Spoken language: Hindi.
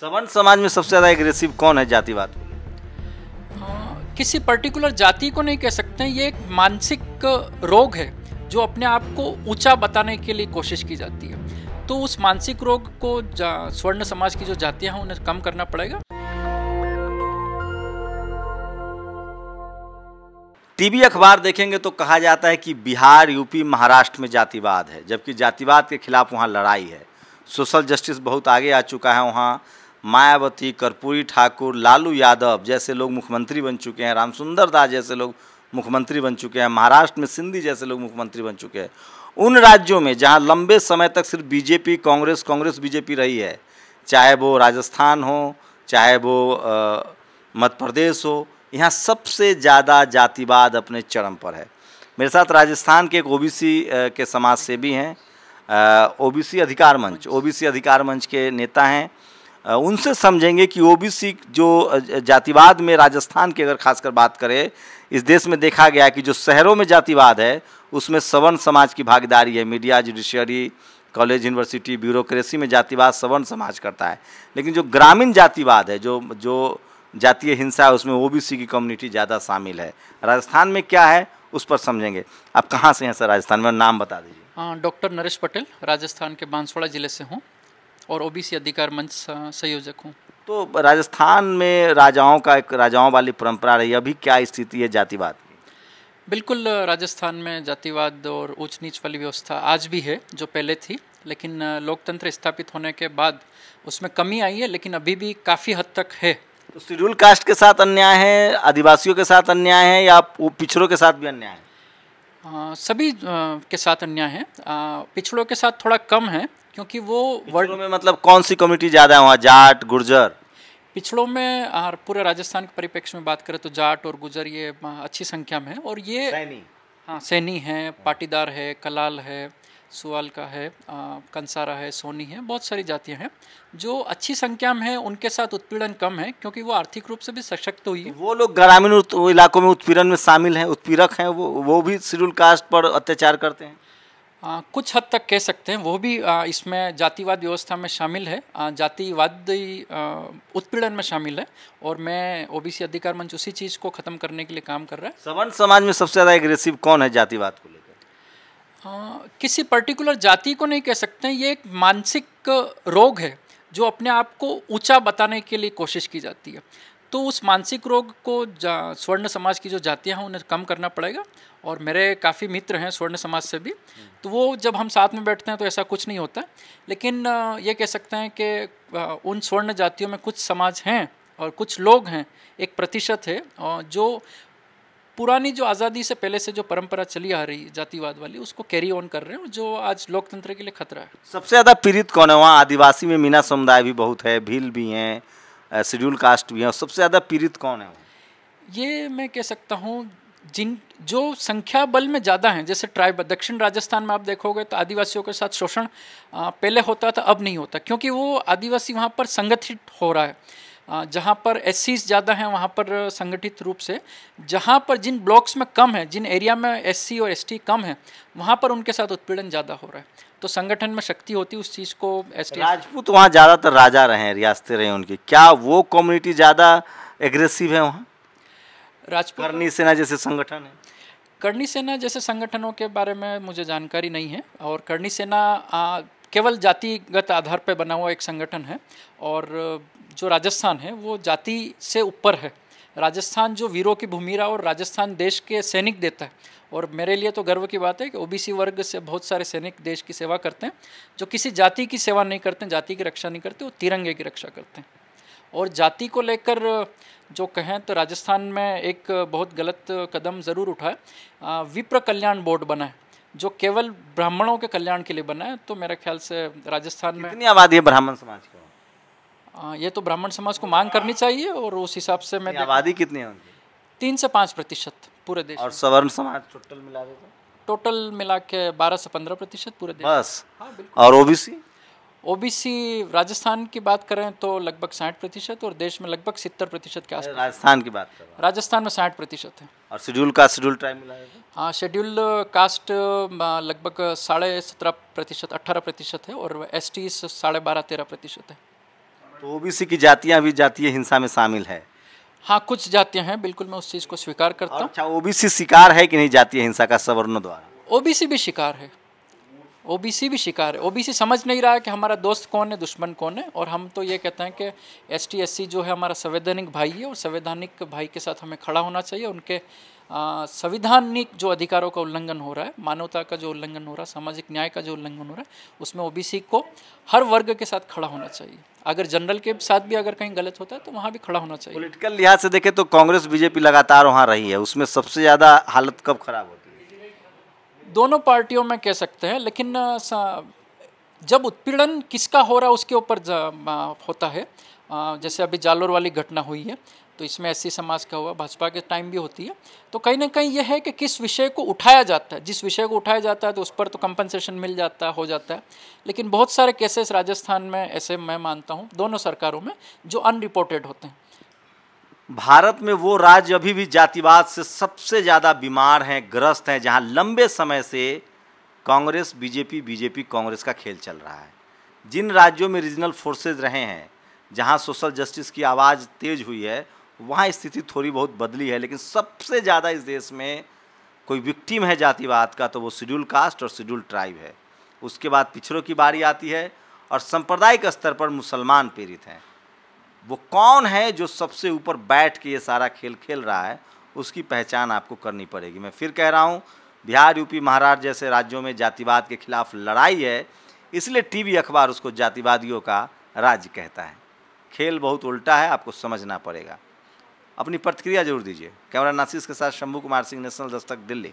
सवर्ण समाज में सबसे ज़्यादा एग्रेसिव कौन है जातिवाद हाँ, किसी पर्टिकुलर जाति को नहीं कह सकते ये एक मानसिक रोग है जो अपने आप को ऊंचा बताने के लिए कोशिश की जाती है तो उस मानसिक रोग को स्वर्ण समाज की जो जातियां हैं उन्हें कम करना पड़ेगा टीवी अखबार देखेंगे तो कहा जाता है कि बिहार यूपी महाराष्ट्र में जातिवाद है जबकि जातिवाद के खिलाफ वहाँ लड़ाई है सोशल जस्टिस बहुत आगे आ चुका है वहाँ मायावती कर्पूरी ठाकुर लालू यादव जैसे लोग मुख्यमंत्री बन चुके हैं रामसुंदर दास जैसे लोग मुख्यमंत्री बन चुके हैं महाराष्ट्र में सिंधी जैसे लोग मुख्यमंत्री बन चुके हैं उन राज्यों में जहाँ लंबे समय तक सिर्फ बीजेपी कांग्रेस कांग्रेस बीजेपी रही है चाहे वो राजस्थान हो चाहे वो मध्य प्रदेश हो यहाँ सबसे ज़्यादा जातिवाद अपने चरम पर है मेरे साथ राजस्थान के एक ओबीसी के समाज से भी हैं ओबीसी अधिकार मंच ओबीसी अधिकार मंच के नेता हैं उनसे समझेंगे कि ओबीसी जो जातिवाद में राजस्थान की अगर खासकर बात करें इस देश में देखा गया कि जो शहरों में जातिवाद है उसमें सवर्ण समाज की भागीदारी है media judiciary college university bureaucracy में जातिवाद सवर्ण समाज करता है लेकिन जो ग्रामीण जातिवाद है जो जो जातीय हिंसा है उसमें ओबीसी की कम्युनिटी ज़्यादा शामिल है राजस्थान में क्या है उस पर समझेंगे आप कहाँ से हैं सर राजस्थान में नाम बता दीजिए हाँ डॉक्टर नरेश पटेल राजस्थान के बांसवाड़ा ज़िले से हूँ और ओबीसी अधिकार मंच संयोजक हूँ तो राजस्थान में राजाओं का एक राजाओं वाली परंपरा रही अभी क्या स्थिति है जातिवाद बिल्कुल राजस्थान में जातिवाद और ऊंच नीच वाली व्यवस्था आज भी है जो पहले थी लेकिन लोकतंत्र स्थापित होने के बाद उसमें कमी आई है लेकिन अभी भी काफ़ी हद तक है तो शेड्यूल कास्ट के साथ अन्याय है आदिवासियों के साथ अन्याय है या पिछड़ों के साथ भी अन्याय है आ, सभी आ, के साथ अन्याय है पिछड़ों के साथ थोड़ा कम है क्योंकि वो वर्ल्ड में मतलब कौन सी कम्युनिटी ज़्यादा है वहाँ जाट गुर्जर पिछड़ों में और पूरे राजस्थान के परिप्रेक्ष्य में बात करें तो जाट और गुर्जर ये अच्छी संख्या में है और ये सैनी हाँ सैनी है पाटीदार है कलाल है सुअल का है आ, कंसारा है सोनी है बहुत सारी जातियां हैं जो अच्छी संख्या में है उनके साथ उत्पीड़न कम है क्योंकि वो आर्थिक रूप से भी सशक्त हुई है वो लोग ग्रामीण इलाकों में उत्पीड़न में शामिल हैं उत्पीड़क हैं वो वो भी शेड्यूल कास्ट पर अत्याचार करते हैं आ, कुछ हद तक कह सकते हैं वो भी आ, इसमें जातिवाद व्यवस्था में शामिल है जातिवाद उत्पीड़न में शामिल है और मैं ओबीसी अधिकार मंच उसी चीज़ को ख़त्म करने के लिए काम कर रहा है सवर्ण समाज में सबसे ज़्यादा एग्रेसिव कौन है जातिवाद को लेकर किसी पर्टिकुलर जाति को नहीं कह सकते ये एक मानसिक रोग है जो अपने आप को ऊंचा बताने के लिए कोशिश की जाती है तो उस मानसिक रोग को स्वर्ण समाज की जो जातियाँ हैं उन्हें कम करना पड़ेगा और मेरे काफ़ी मित्र हैं स्वर्ण समाज से भी तो वो जब हम साथ में बैठते हैं तो ऐसा कुछ नहीं होता लेकिन ये कह सकते हैं कि उन स्वर्ण जातियों में कुछ समाज हैं और कुछ लोग हैं एक प्रतिशत है जो पुरानी जो आज़ादी से पहले से जो परंपरा चली आ रही जातिवाद वाली उसको कैरी ऑन कर रहे हैं जो आज लोकतंत्र के लिए खतरा है सबसे ज़्यादा पीड़ित कौन है वहाँ आदिवासी में मीना समुदाय भी बहुत है भील भी हैं शेड्यूल कास्ट भी हैं सबसे ज़्यादा पीड़ित कौन है ये मैं कह सकता हूँ जिन जो संख्या बल में ज़्यादा हैं जैसे ट्राइब दक्षिण राजस्थान में आप देखोगे तो आदिवासियों के साथ शोषण पहले होता था अब नहीं होता क्योंकि वो आदिवासी वहाँ पर संगठित हो रहा है जहाँ पर एस ज़्यादा हैं वहाँ पर संगठित रूप से जहाँ पर जिन ब्लॉक्स में कम है जिन एरिया में एस और एस कम है वहाँ पर उनके साथ उत्पीड़न ज़्यादा हो रहा है तो संगठन में शक्ति होती उस चीज़ को एस तो राजपूत वहाँ ज़्यादातर राजा रहे रियासतें रहे उनकी क्या वो कम्युनिटी ज़्यादा एग्रेसिव है वहाँ राजपूत करनी सेना जैसे संगठन है करणी सेना जैसे संगठनों के बारे में मुझे जानकारी नहीं है और करणी सेना केवल जातिगत आधार पर बना हुआ एक संगठन है और जो राजस्थान है वो जाति से ऊपर है राजस्थान जो वीरों की भूमि रहा और राजस्थान देश के सैनिक देता है और मेरे लिए तो गर्व की बात है कि ओबीसी वर्ग से बहुत सारे सैनिक देश की सेवा करते हैं जो किसी जाति की सेवा नहीं करते जाति की रक्षा नहीं करते वो तिरंगे की रक्षा करते हैं और जाति को लेकर जो कहें तो राजस्थान में एक बहुत गलत कदम ज़रूर उठाए विप्र कल्याण बोर्ड बना है जो केवल ब्राह्मणों के कल्याण के लिए बना है तो मेरे ख्याल से राजस्थान में आबादी है ब्राह्मण समाज की आ, हाँ, ये तो ब्राह्मण समाज को मांग करनी चाहिए और उस हिसाब से मैं आबादी कितनी है तीन से पाँच प्रतिशत पूरे देश और सवर्ण समाज टोटल मिला देते टोटल मिला के बारह से पंद्रह प्रतिशत पूरे देश बस हाँ, और ओबीसी ओबीसी राजस्थान की बात करें तो लगभग साठ प्रतिशत और देश में लगभग सत्तर प्रतिशत के आसपास राजस्थान की बात करें राजस्थान में साठ प्रतिशत है और शेड्यूल कास्ट शेड्यूल ट्राइब मिला हाँ शेड्यूल कास्ट लगभग साढ़े सत्रह प्रतिशत अट्ठारह प्रतिशत है और एस टी साढ़े बारह तेरह प्रतिशत है तो ओबीसी की जातियां भी जातीय हिंसा में शामिल है हाँ कुछ जातियां हैं बिल्कुल मैं उस चीज़ को स्वीकार करता हूँ अच्छा ओबीसी शिकार है कि नहीं जातीय हिंसा का सवर्णों द्वारा ओबीसी भी शिकार है ओबीसी भी शिकार है ओबीसी समझ नहीं रहा है कि हमारा दोस्त कौन है दुश्मन कौन है और हम तो ये कहते हैं कि एस टी जो है हमारा संवैधानिक भाई है और संवैधानिक भाई के साथ हमें खड़ा होना चाहिए उनके संविधानिक जो अधिकारों का उल्लंघन हो रहा है मानवता का जो उल्लंघन हो रहा है सामाजिक न्याय का जो उल्लंघन हो रहा है उसमें ओ को हर वर्ग के साथ खड़ा होना चाहिए अगर जनरल के साथ भी अगर कहीं गलत होता है तो वहाँ भी खड़ा होना चाहिए पोलिटिकल लिहाज से देखें तो कांग्रेस बीजेपी लगातार वहाँ रही है उसमें सबसे ज़्यादा हालत कब खराब होती है दोनों पार्टियों में कह सकते हैं लेकिन जब उत्पीड़न किसका हो रहा उसके ऊपर होता है जैसे अभी जालोर वाली घटना हुई है तो इसमें ऐसी समाज का हुआ भाजपा के टाइम भी होती है तो कहीं ना कहीं यह है कि किस विषय को उठाया जाता है जिस विषय को उठाया जाता है तो उस पर तो कंपनसेशन मिल जाता है हो जाता है लेकिन बहुत सारे केसेस राजस्थान में ऐसे मैं मानता हूँ दोनों सरकारों में जो अनरिपोर्टेड होते हैं भारत में वो राज्य अभी भी जातिवाद से सबसे ज़्यादा बीमार हैं ग्रस्त हैं जहाँ लंबे समय से कांग्रेस बीजेपी बीजेपी कांग्रेस का खेल चल रहा है जिन राज्यों में रीजनल फोर्सेज रहे हैं जहाँ सोशल जस्टिस की आवाज़ तेज हुई है वहाँ स्थिति थोड़ी बहुत बदली है लेकिन सबसे ज़्यादा इस देश में कोई विक्टिम है जातिवाद का तो वो शेड्यूल कास्ट और शेड्यूल ट्राइब है उसके बाद पिछड़ों की बारी आती है और सांप्रदायिक स्तर पर मुसलमान पीड़ित हैं वो कौन है जो सबसे ऊपर बैठ के ये सारा खेल खेल रहा है उसकी पहचान आपको करनी पड़ेगी मैं फिर कह रहा हूँ बिहार यूपी महाराष्ट्र जैसे राज्यों में जातिवाद के खिलाफ लड़ाई है इसलिए टीवी अखबार उसको जातिवादियों का राज्य कहता है खेल बहुत उल्टा है आपको समझना पड़ेगा अपनी प्रतिक्रिया जरूर दीजिए कैमरा नासिस के साथ शंभू कुमार सिंह नेशनल दस्तक दिल्ली